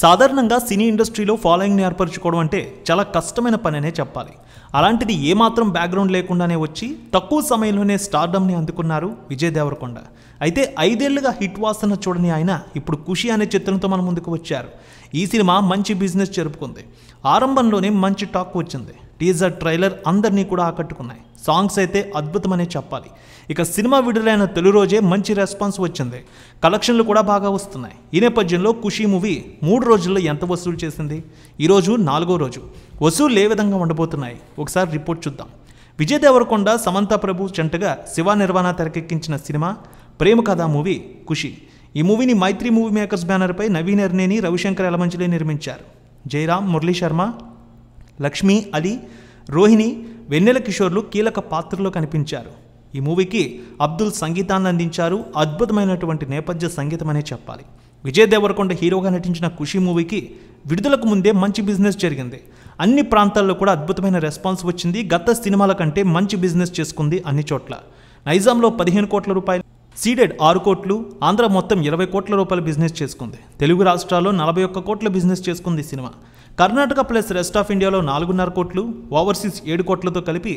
సాధారణంగా సినీ ఇండస్ట్రీలో ఫాలోయింగ్ని ఏర్పరచుకోవడం అంటే చాలా కష్టమైన పనినే చెప్పాలి అలాంటిది ఏమాత్రం బ్యాక్గ్రౌండ్ లేకుండానే వచ్చి తక్కువ సమయంలోనే స్టార్డమ్ని అందుకున్నారు విజయ్ దేవరకొండ అయితే ఐదేళ్లుగా హిట్ వాసన చూడని ఆయన ఇప్పుడు ఖుషి అనే చిత్రంతో మన ముందుకు వచ్చారు ఈ సినిమా మంచి బిజినెస్ జరుపుకుంది ఆరంభంలోనే మంచి టాక్ వచ్చింది టీజర్ ట్రైలర్ అందరినీ కూడా ఆకట్టుకున్నాయి సాంగ్స్ అయితే అద్భుతమనే చెప్పాలి ఇక సినిమా విడుదలైన తొలి రోజే మంచి రెస్పాన్స్ వచ్చింది కలెక్షన్లు కూడా బాగా వస్తున్నాయి ఈ నేపథ్యంలో ఖుషీ మూవీ మూడు రోజుల్లో ఎంత వసూలు చేసింది ఈరోజు నాలుగో రోజు వసూలు ఏ విధంగా ఉండబోతున్నాయి ఒకసారి రిపోర్ట్ చూద్దాం విజయ్ దేవరకొండ సమంత ప్రభు చెంటగా శివ నిర్వాణ తెరకెక్కించిన సినిమా ప్రేమ కథ మూవీ ఖుషి ఈ మూవీని మైత్రి మూవీ మేకర్స్ బ్యానర్పై నవీన్ ఎర్నేని రవిశంకర్ ఎలమంచిలే నిర్మించారు జయరామ్ మురళీ శర్మ లక్ష్మి అలీ రోహిణి వెన్నెల కిషోర్లు కీలక పాత్రలో కనిపించారు ఈ మూవీకి అబ్దుల్ సంగీతాన్ని అందించారు అద్భుతమైనటువంటి నేపథ్య సంగీతం అనే చెప్పాలి విజయ్ దేవరకొండ హీరోగా నటించిన ఖుషి మూవీకి విడుదలకు ముందే మంచి బిజినెస్ జరిగింది అన్ని ప్రాంతాల్లో కూడా అద్భుతమైన రెస్పాన్స్ వచ్చింది గత సినిమాల కంటే మంచి బిజినెస్ చేసుకుంది అన్ని చోట్ల నైజాంలో పదిహేను కోట్ల రూపాయలు సీడెడ్ ఆరు కోట్లు ఆంధ్ర మొత్తం ఇరవై కోట్ల రూపాయల బిజినెస్ చేసుకుంది తెలుగు రాష్ట్రాల్లో నలభై ఒక్క కోట్ల బిజినెస్ చేసుకుంది cinema Karnataka plus rest of ఇండియాలో నాలుగున్నర కోట్లు ఓవర్సీస్ ఏడు కోట్లతో కలిపి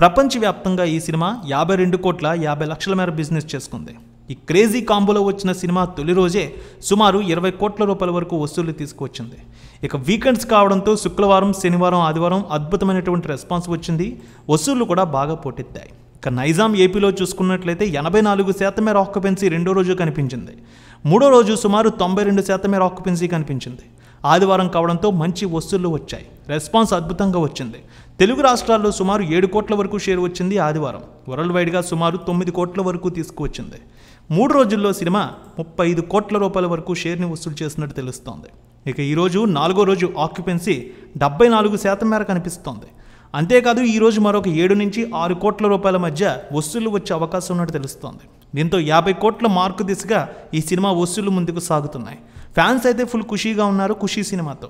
ప్రపంచవ్యాప్తంగా ఈ సినిమా యాభై రెండు కోట్ల యాభై లక్షల మేర బిజినెస్ చేసుకుంది ఈ క్రేజీ కాంబోలో వచ్చిన సినిమా తొలి రోజే సుమారు ఇరవై కోట్ల రూపాయల వరకు వసూళ్లు తీసుకువచ్చింది ఇక వీకెండ్స్ కావడంతో శుక్రవారం శనివారం ఆదివారం అద్భుతమైనటువంటి రెస్పాన్స్ వచ్చింది వసూళ్లు కూడా బాగా పోటెత్తాయి ఇక నైజాం ఏపీలో చూసుకున్నట్లయితే ఎనభై నాలుగు శాతమే ఆక్యుపెన్సీ రెండో రోజు కనిపించింది మూడో రోజు సుమారు తొంభై రెండు శాతమే ఆక్యుపెన్సీ కనిపించింది ఆదివారం కావడంతో మంచి వస్తువులు వచ్చాయి రెస్పాన్స్ అద్భుతంగా వచ్చింది తెలుగు రాష్ట్రాల్లో సుమారు ఏడు కోట్ల వరకు షేర్ వచ్చింది ఆదివారం వరల్డ్ వైడ్గా సుమారు తొమ్మిది కోట్ల వరకు తీసుకువచ్చింది మూడు రోజుల్లో సినిమా ముప్పై ఐదు కోట్ల రూపాయల వరకు షేర్ని వసూలు చేసినట్టు తెలుస్తోంది ఇక ఈరోజు నాలుగో రోజు ఆక్యుపెన్సీ డెబ్బై నాలుగు శాతం మేర కనిపిస్తోంది అంతేకాదు ఈరోజు మరొక ఏడు నుంచి ఆరు కోట్ల రూపాయల మధ్య వసూళ్లు వచ్చే అవకాశం ఉన్నట్టు తెలుస్తోంది దీంతో యాభై కోట్ల మార్కు దిశగా ఈ సినిమా వసూళ్లు ముందుకు సాగుతున్నాయి ఫ్యాన్స్ అయితే ఫుల్ ఖుషీగా ఉన్నారు ఖుషీ సినిమాతో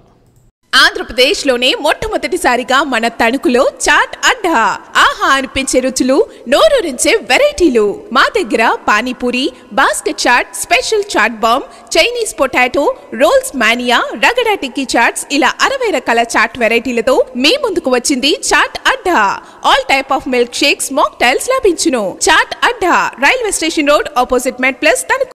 ఆంధ్రప్రదేశ్లోనే మొట్టమొదటిసారిగా మన తణుకులో చాట్ అడ్డా ఆహా అనిపించే రుచులు నోరూరించే వెరైటీలు మా దగ్గర panipuri basket chaat special chaat bomb Chinese potato rolls mania ragda tikki chaats ఇలా అరవై రకాల చాట్ వెరైటీలతో మీ ముందుకు వచ్చింది chaat adda all type of milk shakes mocktails లభించును chaat adda railway station road opposite Met plus Tanuku